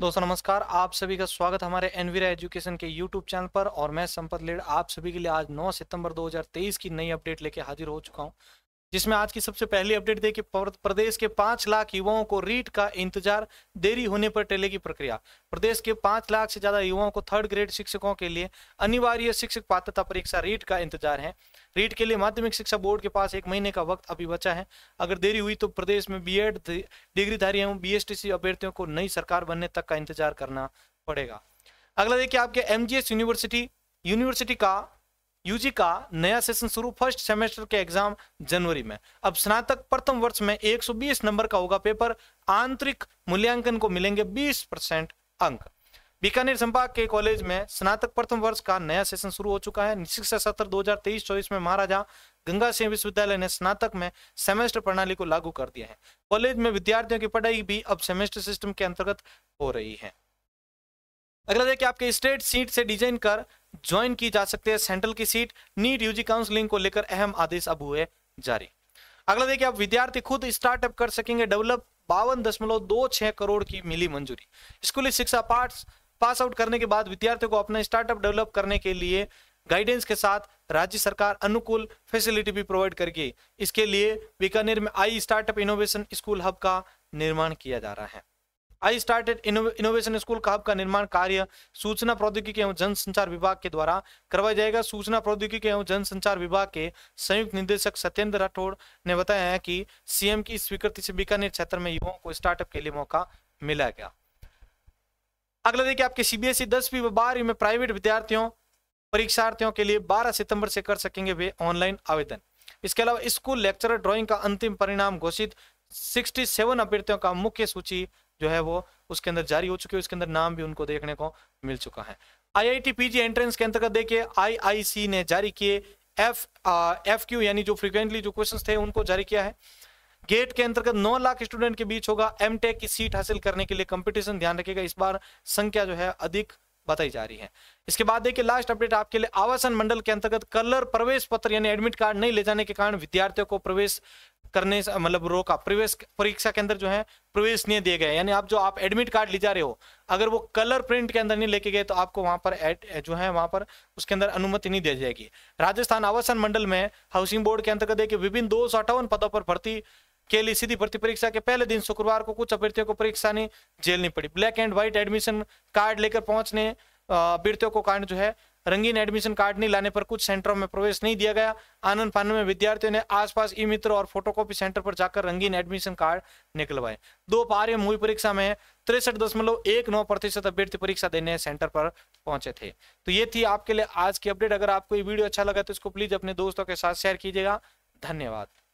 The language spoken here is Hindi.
दोस्तों नमस्कार आप सभी का स्वागत हमारे एनवीरा एजुकेशन के यूट्यूब चैनल पर और मैं संपत लेड आप सभी के लिए आज 9 सितंबर 2023 की नई अपडेट लेके हाजिर हो चुका हूं जिसमें आज की सबसे पहली अपडेट दे कि प्रदेश के पांच लाख युवाओं को रीट का इंतजार देरी होने पर टलेगी प्रक्रिया प्रदेश के पांच लाख से ज्यादा युवाओं को थर्ड ग्रेड शिक्षकों के लिए अनिवार्य शिक्षक पात्रता परीक्षा रीट का इंतजार है रीट के लिए माध्यमिक शिक्षा बोर्ड के पास एक महीने का वक्त अभी बचा है अगर देरी हुई तो प्रदेश में बी डिग्रीधारी एवं बी अभ्यर्थियों को नई सरकार बनने तक का इंतजार करना पड़ेगा अगला देखिए आपके एम यूनिवर्सिटी यूनिवर्सिटी का यूजी का नया सेशन शुरू फर्स्ट सेमेस्टर के एग्जाम जनवरी में अब स्नातक प्रथम वर्ष में 120 नंबर का होगा पेपर आंतरिक मूल्यांकन को मिलेंगे 20 परसेंट अंक बीकानेर संभाग के कॉलेज में स्नातक प्रथम वर्ष का नया सेशन शुरू हो चुका है शिक्षा सत्र 2023-24 में महाराजा गंगा सिंह विश्वविद्यालय ने स्नातक में सेमेस्टर प्रणाली को लागू कर दिया है कॉलेज में विद्यार्थियों की पढ़ाई भी अब सेमेस्टर सिस्टम के अंतर्गत हो रही है अगला देखिए आपके स्टेट सीट से डिजाइन कर ज्वाइन की जा सकती है सेंट्रल की सीट नीट यूजी काउंसिलिंग को लेकर अहम आदेश अब हुए जारी अगला देखिए आप विद्यार्थी खुद स्टार्टअप कर सकेंगे डेवलप बावन दशमलव दो छह करोड़ की मिली मंजूरी स्कूली शिक्षा पार्ट पास आउट करने के बाद विद्यार्थियों को अपना स्टार्टअप डेवलप करने के लिए गाइडेंस के साथ राज्य सरकार अनुकूल फैसिलिटी भी प्रोवाइड करके इसके लिए बीकानेर में I startup innovation school hub का निर्माण किया जा रहा है आई स्टार्टेड इनोवेशन स्कूल का हब का निर्माण कार्य सूचना प्रौद्योगिकी एवं जनसंचार विभाग के द्वारा करवाया जाएगा सूचना प्रौद्योगिकी एवं जनसंचार विभाग के संयुक्त निदेशक सत्येंद्र राठौड़ ने बताया है कि सीएम की स्वीकृति से बीकानेर क्षेत्र में युवाओं को स्टार्टअप के लिए मौका मिला गया अगला देखिए आपके सीबीएसई e दसवीं व बारहवीं में प्राइवेट विद्यार्थियों परीक्षार्थियों के लिए बारह सितंबर से कर सकेंगे वे ऑनलाइन आवेदन इसके अलावा स्कूल लेक्चरर ड्राइंग का अंतिम परिणाम घोषित 67 अभ्यर्थियों का मुख्य सूची जो है वो उसके अंदर जारी हो चुके हैं उसके अंदर नाम भी उनको देखने को मिल चुका है आईआईटी पीजी एंट्रेंस के अंतर्गत देखिए आईआईसी ने जारी किए एफ एफ क्यू यानी जो फ्रिक्वेंटली जो क्वेश्चंस थे उनको जारी किया है गेट के अंतर्गत 9 लाख स्टूडेंट के बीच होगा एम टेक की सीट हासिल करने के लिए कंपटीशन ध्यान रखिएगा इस बार संख्या जो है अधिक बताई जा रही है इसके बाद देखिए लास्ट अपडेट आपके लिए आवासन मंडल के अंतर्गत कलर प्रवेश पत्र यानी एडमिट कार्ड नहीं ले जाने के कारण विद्यार्थियों को प्रवेश करने मतलब रोका प्रवेश परीक्षा के अंदर जो है प्रवेश नहीं दिए गए यानी आप जो आप एडमिट कार्ड ले जा रहे हो अगर वो कलर प्रिंट के अंदर नहीं लेके गए तो आपको वहां पर एड, जो है वहां पर उसके अंदर अनुमति नहीं दी जाएगी राजस्थान आवासन मंडल में हाउसिंग बोर्ड के अंतर्गत देखिए विभिन्न दो पदों पर भर्ती के लिए सीधी भर्ती परीक्षा के पहले दिन शुक्रवार को कुछ अभ्यर्थियों को परीक्षा नहीं झेलनी पड़ी black and white admission card लेकर पहुंचने अभ्यर्थियों को कारण जो है रंगीन एडमिशन कार्ड नहीं लाने पर कुछ सेंटरों में प्रवेश नहीं दिया गया आनंद फान में विद्यार्थियों ने आसपास ई मित्र और फोटोकॉपी सेंटर पर जाकर रंगीन एडमिशन कार्ड निकलवाए दो पार्य हुई परीक्षा में तिरसठ दशमलव एक नौ प्रतिशत अभ्यर्थी परीक्षा देने सेंटर पर पहुंचे थे तो ये थी आपके लिए आज की अपडेट अगर आपको ये वीडियो अच्छा लगा तो इसको प्लीज अपने दोस्तों के साथ शेयर कीजिएगा धन्यवाद